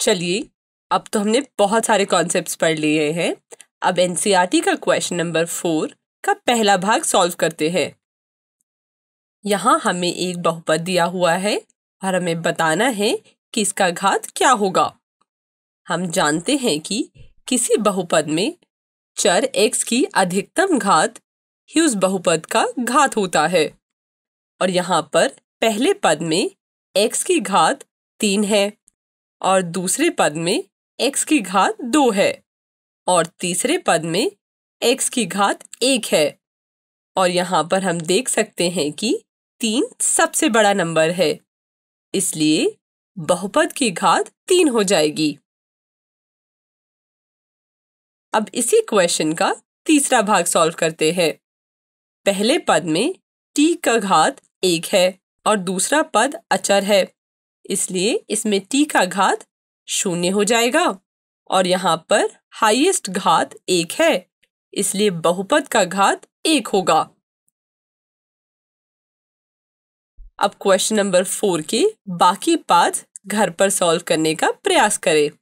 चलिए अब तो हमने बहुत सारे कॉन्सेप्ट्स पढ़ लिए हैं अब एन e का क्वेश्चन नंबर फोर का पहला भाग सॉल्व करते हैं यहाँ हमें एक बहुपद दिया हुआ है और हमें बताना है कि इसका घात क्या होगा हम जानते हैं कि किसी बहुपद में चर x की अधिकतम घात ही उस बहुपद का घात होता है और यहाँ पर पहले पद में x की घात तीन है और दूसरे पद में x की घात दो है और तीसरे पद में x की घात एक है और यहाँ पर हम देख सकते हैं कि तीन सबसे बड़ा नंबर है इसलिए बहुपद की घात तीन हो जाएगी अब इसी क्वेश्चन का तीसरा भाग सॉल्व करते हैं पहले पद में t का घात एक है और दूसरा पद अचर है इसलिए इसमें टी का घात शून्य हो जाएगा और यहाँ पर हाईएस्ट घात एक है इसलिए बहुपद का घात एक होगा अब क्वेश्चन नंबर फोर के बाकी पांच घर पर सॉल्व करने का प्रयास करें